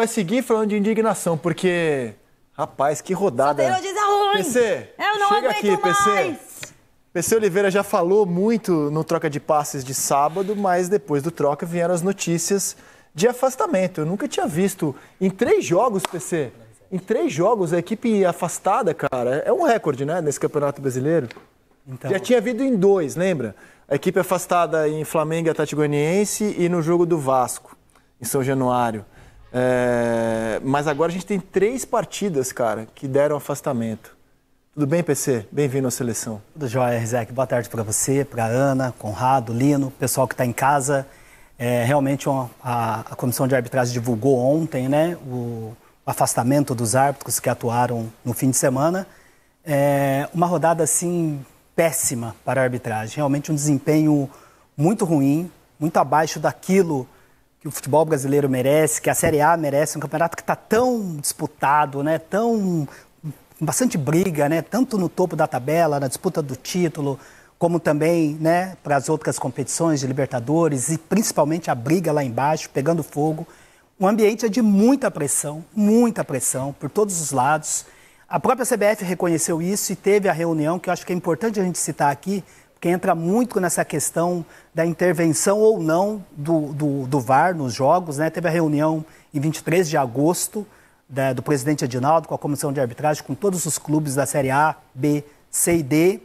vai seguir falando de indignação, porque. Rapaz, que rodada. PC, eu não chega aqui, mais. PC. PC Oliveira já falou muito no troca de passes de sábado, mas depois do troca vieram as notícias de afastamento. Eu nunca tinha visto em três jogos, PC. Em três jogos, a equipe afastada, cara, é um recorde, né, nesse Campeonato Brasileiro. Então... Já tinha havido em dois, lembra? A equipe afastada em Flamengo e Atlético Goianiense e no jogo do Vasco, em São Januário. É, mas agora a gente tem três partidas, cara, que deram afastamento. Tudo bem, PC? Bem-vindo à seleção. Tudo jóia, Rizek. Boa tarde para você, para Ana, Conrado, Lino, pessoal que está em casa. É, realmente uma, a, a, comissão de arbitragem divulgou ontem né, o, afastamento dos árbitros que atuaram no fim de semana. É, uma rodada assim péssima para a arbitragem. Realmente um desempenho muito ruim, muito abaixo daquilo que o futebol brasileiro merece, que a Série A merece, um campeonato que está tão disputado, né? Tão bastante briga, né? Tanto no topo da tabela, na disputa do título, como também, né? Para as outras competições de Libertadores e principalmente a briga lá embaixo, pegando fogo. O ambiente é de muita pressão, muita pressão por todos os lados. A própria CBF reconheceu isso e teve a reunião que eu acho que é importante a gente citar aqui que entra muito nessa questão da intervenção ou não do, do, do VAR nos jogos. Né? Teve a reunião em 23 de agosto da, do presidente Edinaldo com a comissão de arbitragem, com todos os clubes da Série A, B, C e D,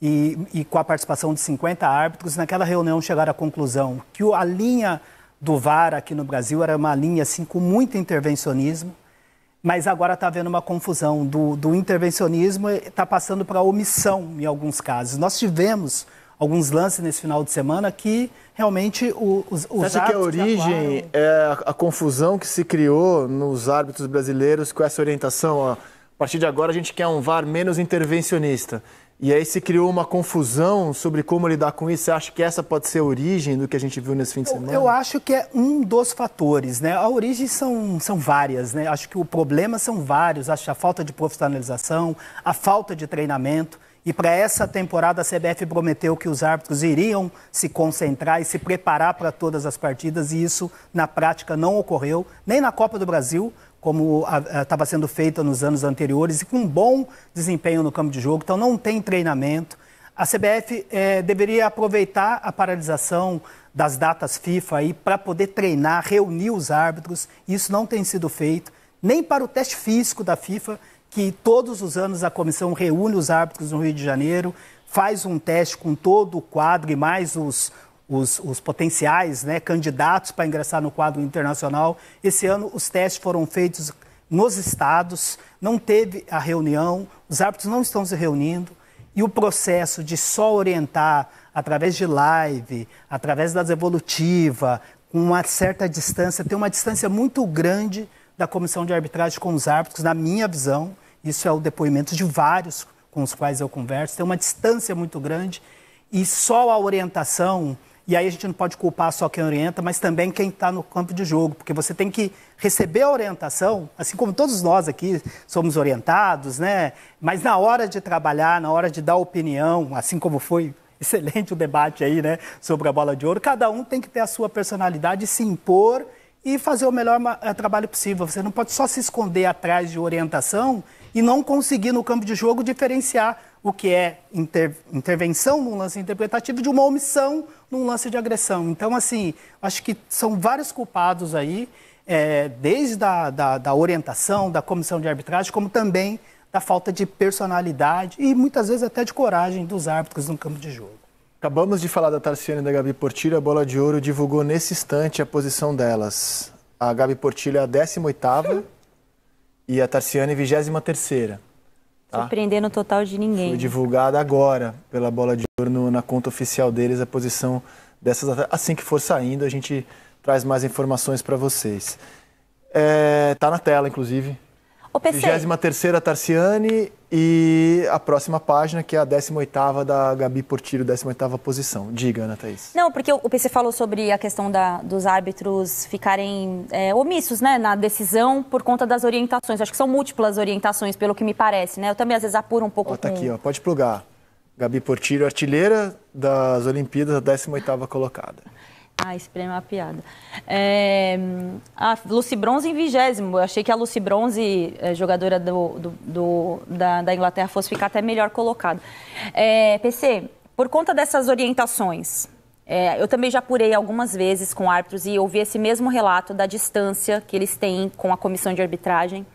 e, e com a participação de 50 árbitros. Naquela reunião chegaram à conclusão que a linha do VAR aqui no Brasil era uma linha assim, com muito intervencionismo mas agora está havendo uma confusão do, do intervencionismo está passando para omissão em alguns casos. Nós tivemos alguns lances nesse final de semana que realmente os, os Você acha que a origem é a, a, confusão que se criou nos árbitros brasileiros com essa orientação? Ó, a partir de agora a gente quer um VAR menos intervencionista. E aí se criou uma confusão sobre como lidar com isso. Você acha que essa pode ser a origem do que a gente viu nesse fim de semana? Eu, eu acho que é um dos fatores, né? A origem são, são várias, né? Acho que o problema são vários. Acho que a falta de profissionalização, a falta de treinamento. E para essa temporada, a CBF prometeu que os árbitros iriam se concentrar e se preparar para todas as partidas, e isso na prática não ocorreu, nem na Copa do Brasil, como estava sendo feita nos anos anteriores e com um bom desempenho no campo de jogo, então não tem treinamento. A CBF é, deveria aproveitar a paralisação das datas FIFA para poder treinar, reunir os árbitros. Isso não tem sido feito, nem para o teste físico da FIFA, que todos os anos a comissão reúne os árbitros no Rio de Janeiro, faz um teste com todo o quadro e mais os, os, os, potenciais né, candidatos para ingressar no quadro internacional. Esse ano os testes foram feitos nos estados, não teve a reunião, os árbitros não estão se reunindo e o processo de só orientar através de live, através das evolutiva, com uma certa distância, tem uma distância muito grande da comissão de arbitragem com os árbitros, na minha visão, isso é o depoimento de vários com os quais eu converso, tem uma distância muito grande e só a orientação e aí a gente não pode culpar só quem orienta, mas também quem está no campo de jogo, porque você tem que receber a orientação, assim como todos nós aqui somos orientados, né? Mas na hora de trabalhar, na hora de dar opinião, assim como foi excelente o debate aí, né, sobre a bola de ouro, cada um tem que ter a sua personalidade, se impor e fazer o melhor eh, trabalho possível. Você não pode só se esconder atrás de orientação e não conseguir no campo de jogo diferenciar o que é inter, intervenção num lance interpretativo de uma omissão num lance de agressão. Então, assim, acho que são vários culpados aí, é, desde a, da, da orientação, da comissão de arbitragem, como também da falta de personalidade e muitas vezes até de coragem dos árbitros no campo de jogo. Acabamos de falar da Tarciane e da Gabi Portilho. A Bola de Ouro divulgou nesse instante a posição delas. A Gabi Portilho é a 18ª e a Tarciane 23ª. Tá? no total de ninguém. Foi né? divulgada agora pela Bola de Ouro na conta oficial deles a posição dessas Assim que for saindo, a gente traz mais informações para vocês. É, tá na tela, inclusive, o PC... 23 Tarciane e a próxima página, que é a 18ª da Gabi Portillo, 18ª posição. Diga, Ana Thaís. Não, porque o PC falou sobre a questão da, dos árbitros ficarem é, omissos né, na decisão por conta das orientações. Acho que são múltiplas orientações, pelo que me parece. Né? Eu também, às vezes, apuro um pouco. Ó, tá com... aqui, ó, pode plugar. Gabi Portillo, artilheira das Olimpíadas, a 18ª colocada. Ah, espreme é uma piada. É, a Lucy Bronze em vigésimo. Eu achei que a Lucy Bronze, é, jogadora do, do, do da, da, Inglaterra, fosse ficar até melhor colocada. É, PC, por conta dessas orientações, é, eu também já apurei algumas vezes com árbitros e ouvi esse mesmo relato da distância que eles têm com a comissão de arbitragem.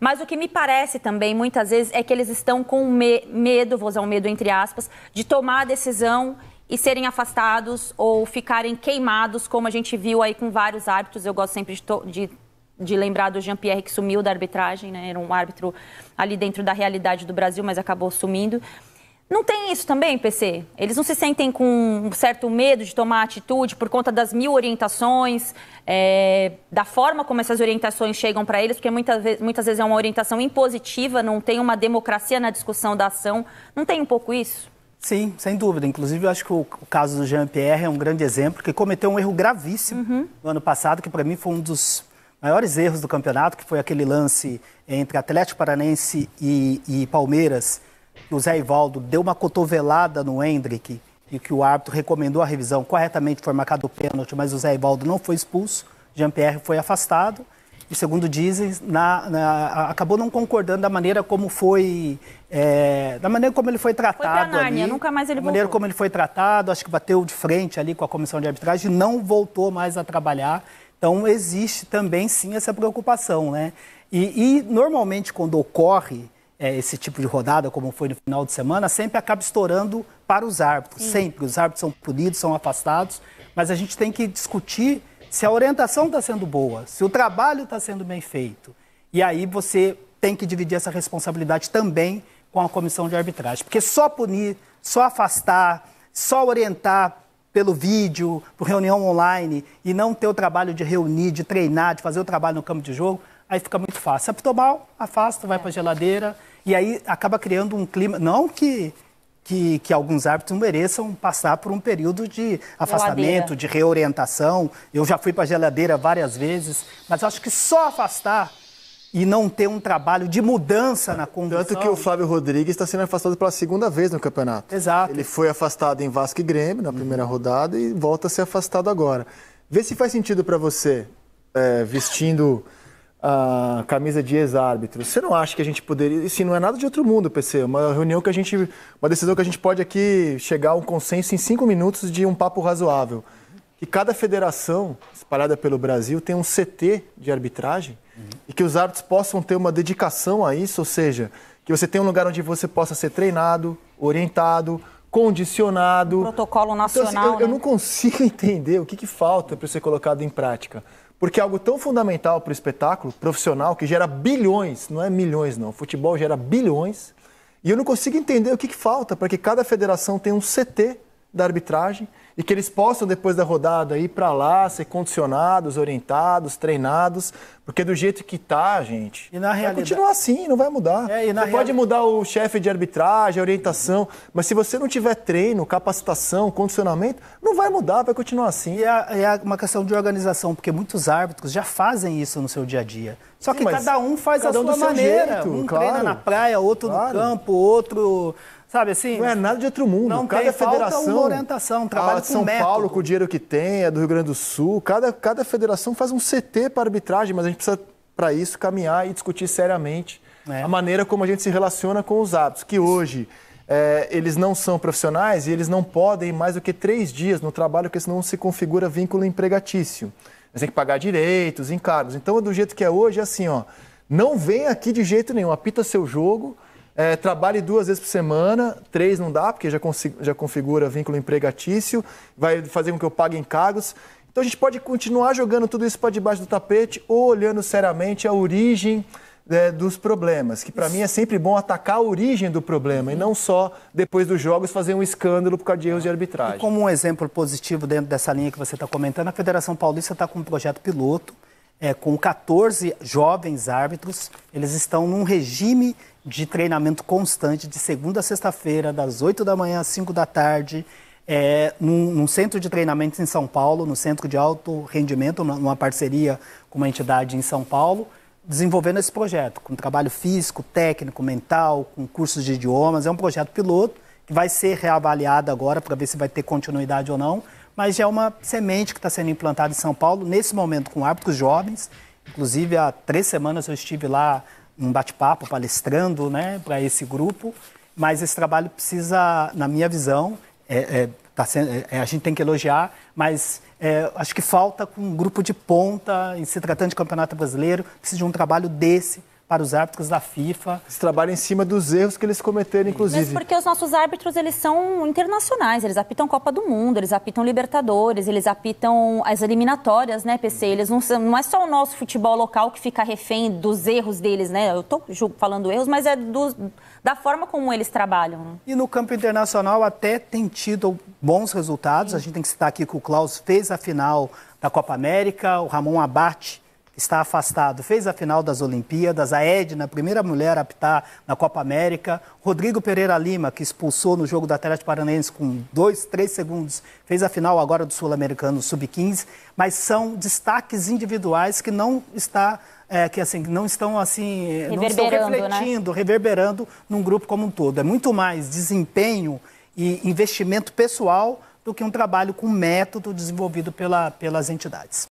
Mas o que me parece também, muitas vezes, é que eles estão com me medo, vou usar um medo entre aspas, de tomar a decisão e serem afastados ou ficarem queimados, como a gente viu aí com vários árbitros. Eu gosto sempre de, de, de lembrar do Jean-Pierre, que sumiu da arbitragem, né? era um árbitro ali dentro da realidade do Brasil, mas acabou sumindo. Não tem isso também, PC? Eles não se sentem com um certo medo de tomar atitude por conta das mil orientações, é, da forma como essas orientações chegam para eles, porque muitas vezes, muitas vezes é uma orientação impositiva, não tem uma democracia na discussão da ação. Não tem um pouco isso? Sim, sem dúvida. Inclusive, eu acho que o, caso do Jean-Pierre é um grande exemplo, que cometeu um erro gravíssimo uhum. no ano passado, que para mim foi um dos maiores erros do campeonato, que foi aquele lance entre Atlético Paranense e, e Palmeiras, que o Zé Ivaldo deu uma cotovelada no Hendrick e que o árbitro recomendou a revisão corretamente, foi marcado o pênalti, mas o Zé Ivaldo não foi expulso, Jean-Pierre foi afastado segundo dizem, na, na, acabou não concordando da maneira como foi, é, da maneira como ele foi tratado foi Nárnia, ali, nunca mais ele da voltou. maneira como ele foi tratado, acho que bateu de frente ali com a comissão de arbitragem, não voltou mais a trabalhar. Então existe também sim essa preocupação, né? E, e normalmente quando ocorre é, esse tipo de rodada, como foi no final de semana, sempre acaba estourando para os árbitros. Sim. Sempre os árbitros são punidos, são afastados, mas a gente tem que discutir se a orientação está sendo boa, se o trabalho está sendo bem feito. E aí você tem que dividir essa responsabilidade também com a comissão de arbitragem. Porque só punir, só afastar, só orientar pelo vídeo, por reunião online, e não ter o trabalho de reunir, de treinar, de fazer o trabalho no campo de jogo, aí fica muito fácil. Se apitou mal, afasta, vai é. para a geladeira, e aí acaba criando um clima. Não que que, que alguns árbitros mereçam passar por um período de afastamento, geladeira. de reorientação. Eu já fui para a geladeira várias vezes, mas acho que só afastar e não ter um trabalho de mudança na condução. Tanto que o Flávio Rodrigues está sendo afastado pela segunda vez no campeonato. Exato. Ele foi afastado em Vasco e Grêmio na primeira uhum. rodada e volta a ser afastado agora. Vê se faz sentido para você, é, vestindo a camisa de ex-árbitro. Você não acha que a gente poderia. Isso assim, não é nada de outro mundo, PC. É uma reunião que a gente. Uma decisão que a gente pode aqui chegar a um consenso em cinco minutos de um papo razoável. Que cada federação espalhada pelo Brasil tem um CT de arbitragem uhum. e que os árbitros possam ter uma dedicação a isso, ou seja, que você tem um lugar onde você possa ser treinado, orientado, condicionado. Um protocolo nacional. Então, assim, eu, né? eu, não consigo entender o que, que falta para ser colocado em prática. Porque é algo tão fundamental para o espetáculo profissional que gera bilhões, não é milhões não, futebol gera bilhões. E eu não consigo entender o que, que falta para que cada federação tenha um CT da arbitragem e que eles possam, depois da rodada, ir para lá, ser condicionados, orientados, treinados, porque do jeito que tá, gente, e na realidade... vai continuar assim, não vai mudar. É, você real... pode mudar o chefe de arbitragem, a orientação, mas se você não tiver treino, capacitação, condicionamento, não vai mudar, vai continuar assim. E é, é uma questão de organização, porque muitos árbitros já fazem isso no seu dia a dia. Só que cada um faz cada a sua maneira. Jeito, um claro. treina na praia, outro claro. no campo, outro Sabe assim? Não é nada de outro mundo. Não cada tem, federação. Falta uma orientação, um trabalho a de São método. Paulo, com o dinheiro que tem, é do Rio Grande do Sul. Cada, cada federação faz um CT para arbitragem, mas a gente precisa, para isso, caminhar e discutir seriamente é. a maneira como a gente se relaciona com os hábitos, que hoje. É, eles não são profissionais e eles não podem mais do que três dias no trabalho, porque senão se configura vínculo empregatício. Eles têm que pagar direitos, encargos. Então, do jeito que é hoje, é assim, ó. Não vem aqui de jeito nenhum, apita seu jogo, é, trabalhe duas vezes por semana, três não dá, porque já, já configura vínculo empregatício, vai fazer com que eu pague encargos. Então a gente pode continuar jogando tudo isso para debaixo do tapete ou olhando seriamente a origem é, dos problemas, que para mim é sempre bom atacar a origem do problema uhum. e não só depois dos jogos fazer um escândalo por causa de erros de arbitragem. E como um exemplo positivo dentro dessa linha que você está comentando, a Federação Paulista está com um projeto piloto é, com 14 jovens árbitros. Eles estão num regime de treinamento constante, de segunda a sexta-feira, das 8 da manhã às 5 da tarde, é, num, num, centro de treinamento em São Paulo, no centro de alto rendimento, numa parceria com uma entidade em São Paulo, desenvolvendo esse projeto, com trabalho físico, técnico, mental, com cursos de idiomas. É um projeto piloto que vai ser reavaliado agora para ver se vai ter continuidade ou não mas já é uma semente que está sendo implantada em São Paulo, nesse momento, com árbitros jovens. Inclusive, há três semanas eu estive lá num bate-papo, palestrando né, para esse grupo. Mas esse trabalho precisa, na minha visão, é, é, tá sendo, é, a gente tem que elogiar, mas é, acho que falta com um grupo de ponta, em se tratando de campeonato brasileiro, precisa de um trabalho desse para os árbitros da FIFA. Eles trabalham em cima dos erros que eles cometeram, inclusive. Mas porque os nossos árbitros, eles são internacionais, eles apitam Copa do Mundo, eles apitam Libertadores, eles apitam as eliminatórias, né, PC? Eles não, não é só o nosso futebol local que fica refém dos erros deles, né? Eu estou falando erros, mas é do, da forma como eles trabalham. E no campo internacional até tem tido bons resultados. Sim. A gente tem que citar aqui que o Klaus fez a final da Copa América, o Ramon Abate está afastado, fez a final das Olimpíadas, a Edna, a primeira mulher a apitar na Copa América, Rodrigo Pereira Lima, que expulsou no jogo do Atlético Paranaense com dois, três segundos, fez a final agora do Sul-Americano Sub-15, mas são destaques individuais que não está é, que assim não estão assim é, não estão né? refletindo, né? reverberando num grupo como um todo. É muito mais desempenho e investimento pessoal do que um trabalho com método desenvolvido pela, pelas entidades.